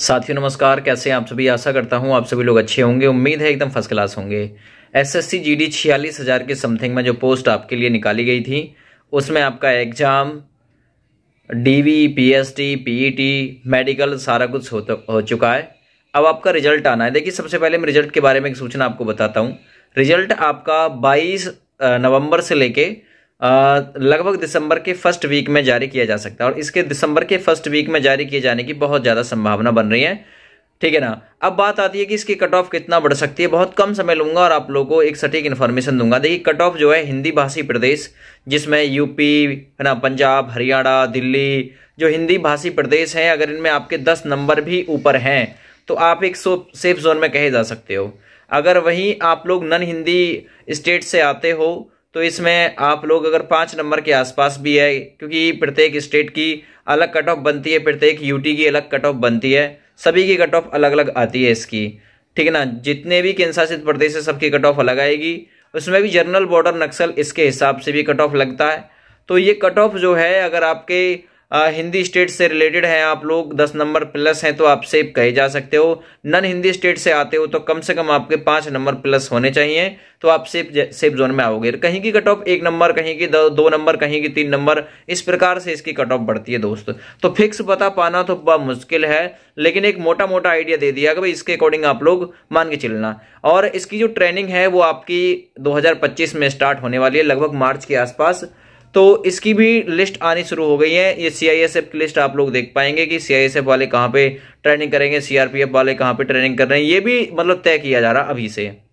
साथियों नमस्कार कैसे आप सभी आशा करता हूँ आप सभी लोग अच्छे होंगे उम्मीद है एकदम फर्स्ट क्लास होंगे S S C G D छियालीस हज़ार के समथिंग में जो पोस्ट आपके लिए निकाली गई थी उसमें आपका exam D V P S P E T e medical सारा कुछ हो, तो- हो चुका है अब आपका रिजल्ट आना है देखिए सबसे पहले मैं रिजल्ट के बारे में एक सूचना आपको बताता हूँ रिजल्ट आपका बाईस नवम्बर से लेके लगभग दिसंबर के फर्स्ट वीक में जारी किया जा सकता है और इसके दिसंबर के फर्स्ट वीक में जारी किए जाने की बहुत ज़्यादा संभावना बन रही है ठीक है ना अब बात आती है कि इसकी कट ऑफ कितना बढ़ सकती है बहुत कम समय लूंगा और आप लोगों को एक सटीक इन्फॉर्मेशन दूंगा देखिए कट ऑफ जो है हिंदी भाषी प्रदेश जिसमें यूपी है ना पंजाब हरियाणा दिल्ली जो हिंदी भाषी प्रदेश हैं अगर इनमें आपके दस नंबर भी ऊपर हैं तो आप एक सेफ जोन में कहे जा सकते हो अगर वहीं आप लोग नन हिंदी स्टेट से आते हो तो इसमें आप लोग अगर पाँच नंबर के आसपास भी है क्योंकि प्रत्येक स्टेट की अलग कट ऑफ बनती है प्रत्येक यूटी की अलग कट ऑफ बनती है सभी की कट ऑफ अलग अलग आती है इसकी ठीक है ना जितने भी केंद्र शासित प्रदेश है सबकी कट ऑफ अलग आएगी उसमें भी जर्नल बॉर्डर नक्सल इसके हिसाब से भी कट ऑफ लगता है तो ये कट ऑफ जो है अगर आपके हिंदी स्टेट से रिलेटेड हैं आप लोग दस नंबर प्लस हैं तो आप सेफ कहे जा सकते हो नन हिंदी स्टेट से आते हो तो कम से कम आपके पाँच नंबर प्लस होने चाहिए तो आप सेफ सेफ जोन में आओगे कहीं की कट ऑफ एक नंबर कहीं की दो नंबर कहीं की तीन नंबर इस प्रकार से इसकी कट ऑफ बढ़ती है दोस्त तो फिक्स पता पाना तो बड़ा मुश्किल है लेकिन एक मोटा मोटा आइडिया दे दिया कि भाई इसके अकॉर्डिंग आप लोग मान के चलना और इसकी जो ट्रेनिंग है वो आपकी दो में स्टार्ट होने वाली है लगभग मार्च के आसपास तो इसकी भी लिस्ट आनी शुरू हो गई है ये सी आई एस एफ की लिस्ट आप लोग देख पाएंगे कि सी आई एस एफ वाले कहाँ पे ट्रेनिंग करेंगे सी आर पी एफ वाले कहाँ पे ट्रेनिंग कर रहे हैं ये भी मतलब तय किया जा रहा अभी से